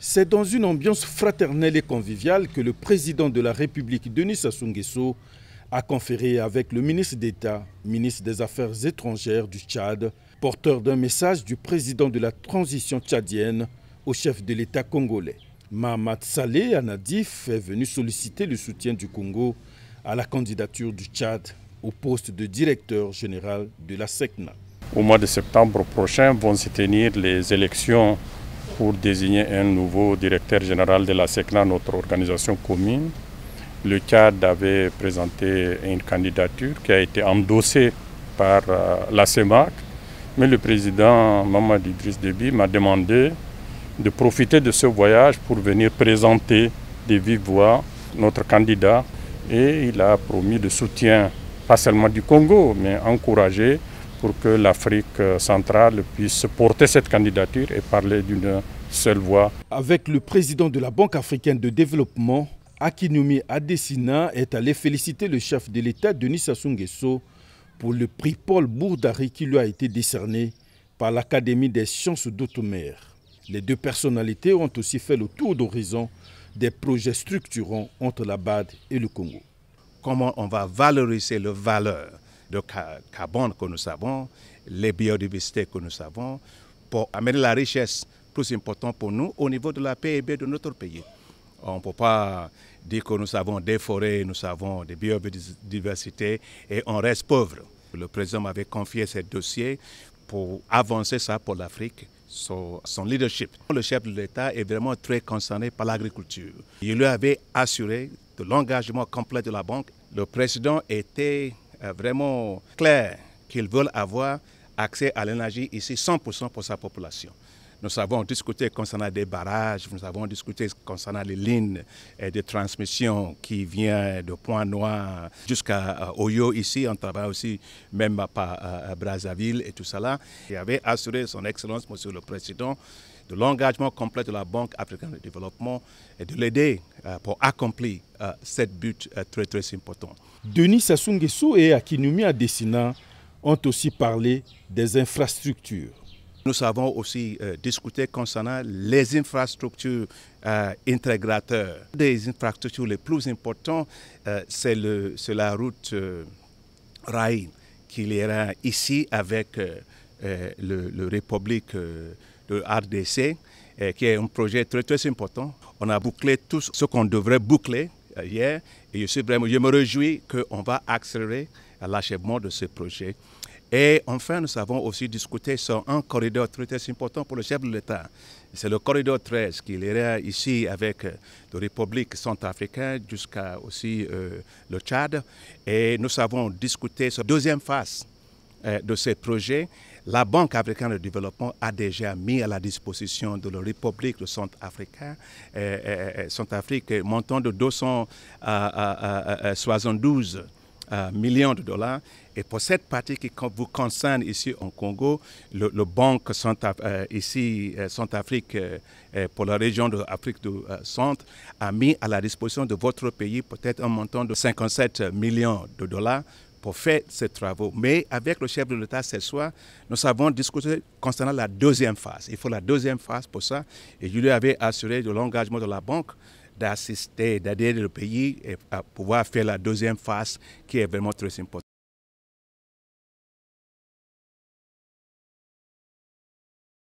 C'est dans une ambiance fraternelle et conviviale que le président de la République, Denis Sassou Nguesso, a conféré avec le ministre d'État, ministre des Affaires étrangères du Tchad, porteur d'un message du président de la transition tchadienne au chef de l'État congolais. Mahamat Saleh Anadif est venu solliciter le soutien du Congo à la candidature du Tchad au poste de directeur général de la SECNA. Au mois de septembre prochain vont se tenir les élections pour désigner un nouveau directeur général de la SECNA, notre organisation commune. Le CAD avait présenté une candidature qui a été endossée par euh, la CEMAC, mais le président Mamad Idriss Déby m'a demandé de profiter de ce voyage pour venir présenter de vive voix notre candidat et il a promis de soutien, pas seulement du Congo, mais encourager pour que l'Afrique euh, centrale puisse porter cette candidature et parler d'une seule voix. Avec le président de la Banque africaine de développement, Akinumi Adesina est allé féliciter le chef de l'État, Denis Sassou Nguesso, pour le prix Paul Bourdari qui lui a été décerné par l'Académie des sciences doutre Les deux personnalités ont aussi fait le tour d'horizon des projets structurants entre la BAD et le Congo. Comment on va valoriser le valeur de carbone que nous savons, les biodiversités que nous savons, pour amener la richesse plus importante pour nous au niveau de la PIB e de notre pays. On ne peut pas dire que nous avons des forêts, nous avons des biodiversités et on reste pauvre. Le président m'avait confié ce dossier pour avancer ça pour l'Afrique, son, son, leadership. Le chef de l'État est vraiment très concerné par l'agriculture. Il lui avait assuré de l'engagement complet de la banque. Le président était euh, vraiment clair qu'ils veulent avoir accès à l'énergie ici 100% pour sa population. Nous avons discuté concernant des barrages, nous avons discuté concernant les lignes eh, de transmission qui viennent de Point-Noir jusqu'à euh, Oyo ici. On travaille aussi même par euh, Brazzaville et tout cela. Il avait assuré son excellence, Monsieur le Président, de l'engagement complet de la Banque africaine de développement et de l'aider euh, pour accomplir cette but très très important. Denis Sassou et Akinumi Adesina ont aussi parlé des infrastructures. Nous avons aussi euh, discuté concernant les infrastructures euh, intégrateurs. Des infrastructures les plus importantes, euh, c'est la route Rai qui qu'il ici avec le, République de RDC, qui est un projet très très important. On a bouclé tout ce qu'on devrait boucler hier et je, je me réjouis qu'on va accélérer l'achèvement de ce projet. Et enfin, nous avons aussi discuté sur un corridor très, important pour le chef de l'État. C'est le corridor 13 qui irait ici avec euh, la République centrafricaine jusqu'à aussi euh, le Tchad. Et nous avons discuté sur la deuxième phase euh, de ce projet. La Banque africaine de développement a déjà mis à la disposition de la République centrafricaine, Centrafrique, euh, montant de 272 euh, millions de dollars. Et pour cette partie qui vous concerne ici en Congo, le, Banque sont euh, ici euh, Centrafrique pour la région de l'Afrique du Centre a mis à la disposition de votre pays peut-être un montant de 57 millions de dollars pour faire ces travaux. Mais avec le chef de l'État ce soir, nous avons discuté concernant la deuxième phase. Il faut la deuxième phase pour ça. Et je lui avais assuré de l'engagement de la banque d'assister, d'aider le pays à pouvoir faire la deuxième phase qui est vraiment très importante.